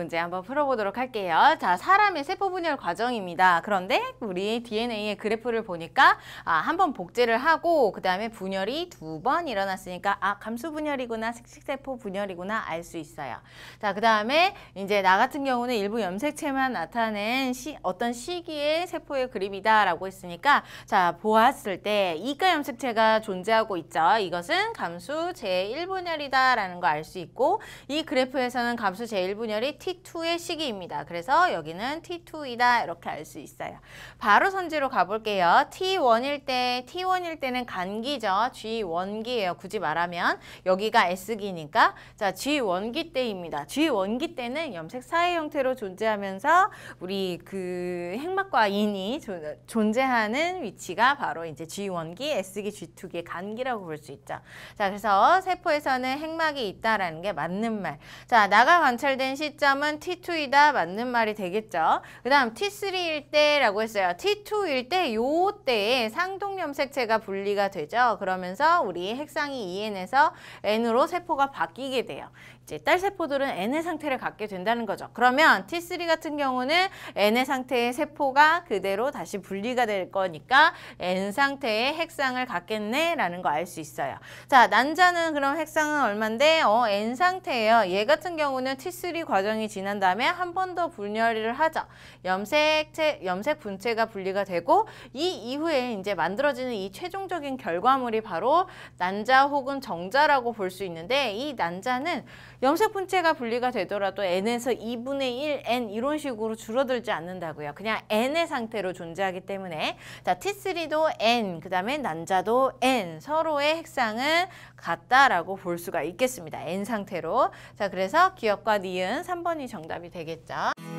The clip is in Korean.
문제 한번 풀어보도록 할게요. 자, 사람의 세포 분열 과정입니다. 그런데 우리 DNA의 그래프를 보니까 아, 한번 복제를 하고 그 다음에 분열이 두 번 일어났으니까 아, 감수 분열이구나, 색 식세포 분열이구나 알 수 있어요. 자, 그 다음에 이제 나 같은 경우는 일부 염색체만 나타낸 시, 어떤 시기의 세포의 그림이다라고 했으니까 자, 보았을 때 이가 염색체가 존재하고 있죠. 이것은 감수 제일분열이다라는 거 알 수 있고 이 그래프에서는 감수 제일분열이 T T2의 시기입니다. 그래서 여기는 T2이다 이렇게 알 수 있어요. 바로 선지로 가볼게요. T1일 때, T1일 때는 간기죠. G1기예요. 굳이 말하면 여기가 S기니까 자 G1기 때입니다. G1기 때는 염색 사의 형태로 존재하면서 우리 그 핵막과 인이 존재하는 위치가 바로 이제 G1기, S기, G2기의 간기라고 볼 수 있죠. 자 그래서 세포에서는 핵막이 있다라는 게 맞는 말. 자 나가 관찰된 시점 지점은 T2이다 맞는 말이 되겠죠. 그 다음 T3일 때라고 했어요. T2일 때 요때에 상동염색체가 분리가 되죠. 그러면서 우리 핵상이 EN에서 N으로 세포가 바뀌게 돼요. 이제 딸세포들은 N의 상태를 갖게 된다는 거죠. 그러면 T3 같은 경우는 N의 상태의 세포가 그대로 다시 분리가 될 거니까 N 상태의 핵상을 갖겠네라는 거 알 수 있어요. 자, 난자는 그럼 핵상은 얼만데? 어, N 상태예요. 얘 같은 경우는 T3 과정이 과정이 지난 다음에 한 번 더 분열을 하죠. 염색체, 염색 분체가 분리가 되고 이 이후에 이제 만들어지는 이 최종적인 결과물이 바로 난자 혹은 정자라고 볼 수 있는데 이 난자는 염색 분체가 분리가 되더라도 n에서 2분의 1 n 이런 식으로 줄어들지 않는다고요. 그냥 n의 상태로 존재하기 때문에 자 T3도 n 그다음에 난자도 n 서로의 핵상은 같다라고 볼 수가 있겠습니다. n 상태로 자 그래서 기억과 니은 3번 3번이 정답이 되겠죠.